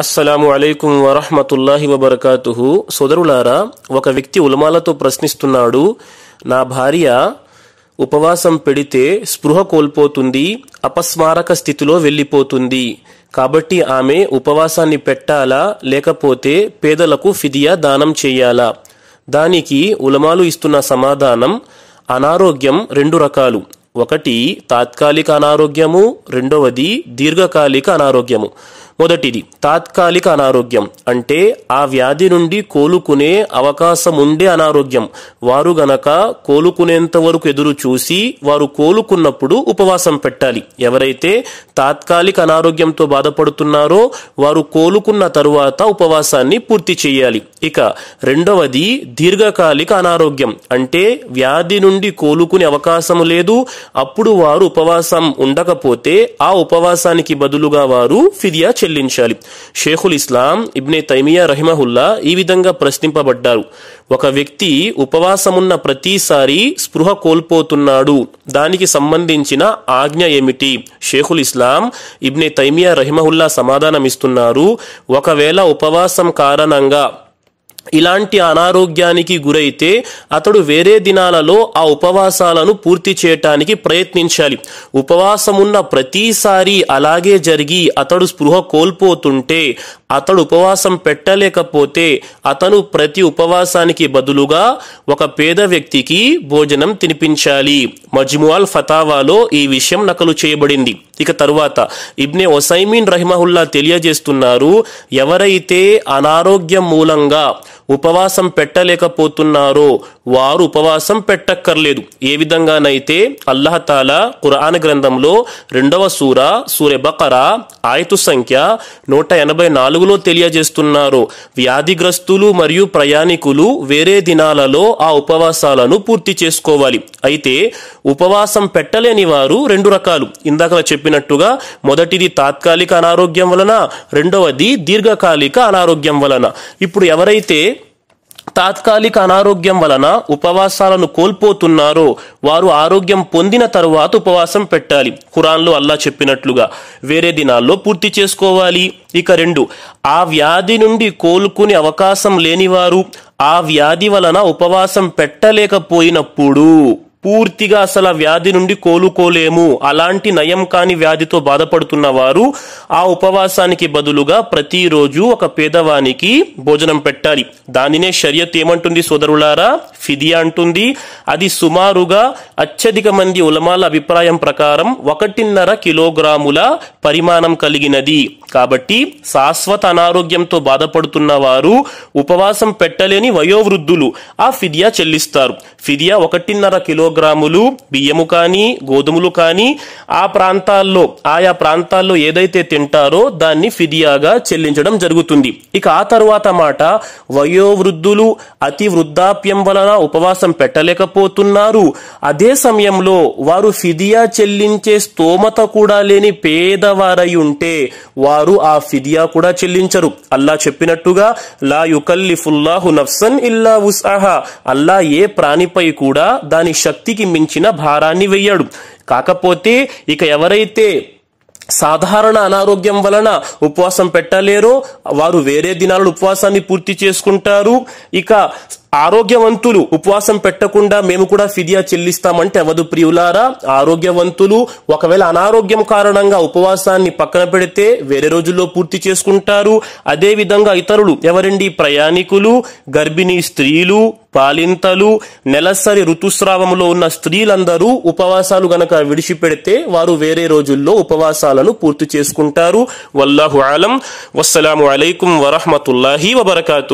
అస్సలాము అలైకుం వరహమతుల్లాహి వబర్కాతుహు సోదరులారా ఒక వ్యక్తి ఉలమాలతో ప్రశ్నిస్తున్నాడు నా భార్య ఉపవాసం పెడితే స్పృహ కోల్పోతుంది అపస్మారక స్థితిలో వెళ్ళిపోతుంది కాబట్టి ఆమె ఉపవాసాన్ని పెట్టాలా లేకపోతే పేదలకు ఫిదియా దానం చేయాలా దానికి ఉలమాలు ఇస్తున్న సమాధానం అనారోగ్యం రెండు రకాలు ఒకటి తాత్కాలిక అనారోగ్యము రెండవది దీర్ఘకాలిక అనారోగ్యము మొదటిది తాత్కాలిక అనారోగ్యం అంటే ఆ వ్యాధి నుండి కోలుకునే అవకాశం ఉండే అనారోగ్యం వారు గనక కోలుకునేంత వరకు ఎదురు చూసి వారు కోలుకున్నప్పుడు ఉపవాసం పెట్టాలి ఎవరైతే తాత్కాలిక అనారోగ్యంతో బాధపడుతున్నారో వారు కోలుకున్న తరువాత ఉపవాసాన్ని పూర్తి చేయాలి ఇక రెండవది దీర్ఘకాలిక అనారోగ్యం అంటే వ్యాధి నుండి కోలుకునే అవకాశం లేదు అప్పుడు వారు ఉపవాసం ఉండకపోతే ఆ ఉపవాసానికి బదులుగా వారు ఫిర్యాదు చెల్లించాలి షేఖుల్ ఇస్లాం ఇబ్నే తైమియా రహిమహుల్లా ఈ విధంగా ప్రశ్నింపబడ్డారు ఒక వ్యక్తి ఉపవాసమున్న ప్రతిసారి స్పృహ కోల్పోతున్నాడు దానికి సంబంధించిన ఆజ్ఞ ఏమిటి షేఖుల్ ఇస్లాం ఇబ్నే తైమియా రహిమహుల్లా సమాధానమిస్తున్నారు ఒకవేళ ఉపవాసం కారణంగా ఇలాంటి అనారోగ్యానికి గురైతే అతడు వేరే దినాలలో ఆ ఉపవాసాలను పూర్తి చేయటానికి ప్రయత్నించాలి ఉపవాసమున్న ప్రతిసారి అలాగే జరిగి అతడు స్పృహ కోల్పోతుంటే అతడు ఉపవాసం పెట్టలేకపోతే అతను ప్రతి ఉపవాసానికి బదులుగా ఒక పేద వ్యక్తికి భోజనం తినిపించాలి మజ్ముఅల్ ఫతావాలో ఈ విషయం నకలు చేయబడింది ఇక తరువాత ఇబ్నే ఒసైమీన్ రహిమహుల్లా తెలియజేస్తున్నారు ఎవరైతే అనారోగ్యం మూలంగా ఉపవాసం పెట్టలేకపోతున్నారో వారు ఉపవాసం పెట్టక్కర్లేదు ఏ విధంగానైతే అల్లహతాల ఖురాన్ గ్రంథంలో రెండవ సూర సూర్య బకరా ఆయతు సంఖ్య నూట ఎనభై నాలుగులో తెలియజేస్తున్నారు వ్యాధిగ్రస్తులు మరియు ప్రయాణికులు వేరే దినాలలో ఆ ఉపవాసాలను పూర్తి చేసుకోవాలి అయితే ఉపవాసం పెట్టలేని వారు రెండు రకాలు ఇందాక చెప్పినట్టుగా మొదటిది తాత్కాలిక అనారోగ్యం వలన రెండవది దీర్ఘకాలిక అనారోగ్యం వలన ఇప్పుడు ఎవరైతే తాత్కాలిక అనారోగ్యం వలన ఉపవాసాలను కోల్పోతున్నారో వారు ఆరోగ్యం పొందిన తరువాత ఉపవాసం పెట్టాలి ఖురాన్లో అల్లా చెప్పినట్లుగా వేరే దినాల్లో పూర్తి చేసుకోవాలి ఇక రెండు ఆ వ్యాధి నుండి కోలుకునే అవకాశం లేనివారు ఆ వ్యాధి వలన ఉపవాసం పెట్టలేకపోయినప్పుడు పూర్తిగా అసలు వ్యాధి నుండి కోలుకోలేము అలాంటి నయం కాని వ్యాధితో బాధపడుతున్న వారు ఆ ఉపవాసానికి బదులుగా ప్రతిరోజు ఒక పేదవానికి భోజనం పెట్టాలి దానినే షర్యత్ ఏమంటుంది సోదరులారా ఫిదియా అంటుంది అది సుమారుగా అత్యధిక మంది ఉలమాల అభిప్రాయం ప్రకారం ఒకటిన్నర కిలోగ్రాముల పరిమాణం కలిగినది కాబట్టి శాశ్వత అనారోగ్యంతో బాధపడుతున్న వారు ఉపవాసం పెట్టలేని వయోవృద్ధులు ఆ ఫిదియా చెల్లిస్తారు ఫిదియా ఒకటిన్నర కిలోగ్రాములు బియ్యము కానీ గోధుమలు కానీ ఆ ప్రాంతాల్లో ఆయా ప్రాంతాల్లో ఏదైతే తింటారో దాన్ని ఫిదియాగా చెల్లించడం జరుగుతుంది ఇక ఆ తరువాత మాట వయోవృద్ధులు అతి వృద్ధాప్యం వలన ఉపవాసం పెట్టలేకపోతున్నారు అదే సమయంలో వారు ఫిదియా చెల్లించే స్తోమత కూడా లేని పేదవారై ఉంటే వారు ఆ ఫిదియా కూడా చెల్లించరు అల్లా చెప్పినట్టుగా లా యుకల్లిఫుల్లాహు నఫ్సన్ ఇల్లా ఉసాహా అల్లా ఏ ప్రాణిపై కూడా దాని శక్తికి మించిన భారాన్ని వెయ్యడు కాకపోతే ఇక ఎవరైతే సాధారణ అనారోగ్యం వలన ఉపవాసం పెట్టలేరో వారు వేరే దినాలను ఉపవాసాన్ని పూర్తి చేసుకుంటారు ఇక ఆరోగ్యవంతులు ఉపవాసం పెట్టకుండా మేము కూడా ఫిర్యా చెల్లిస్తామంటే అవదు ప్రియులారా ఆరోగ్యవంతులు ఒకవేళ అనారోగ్యం కారణంగా ఉపవాసాన్ని పక్కన పెడితే వేరే రోజుల్లో పూర్తి చేసుకుంటారు అదేవిధంగా ఇతరులు ఎవరండి ప్రయాణికులు గర్భిణీ స్త్రీలు పాలింతలు నెలసరి ఋతుస్రావంలో ఉన్న స్త్రీలందరూ ఉపవాసాలు గనక విడిచిపెడితే వారు వేరే రోజుల్లో ఉపవాసాలను పూర్తి చేసుకుంటారు వల్లాహు ఆలం వస్సలాము అలైకుం వరహమతుల్లాహి వబర్కాతు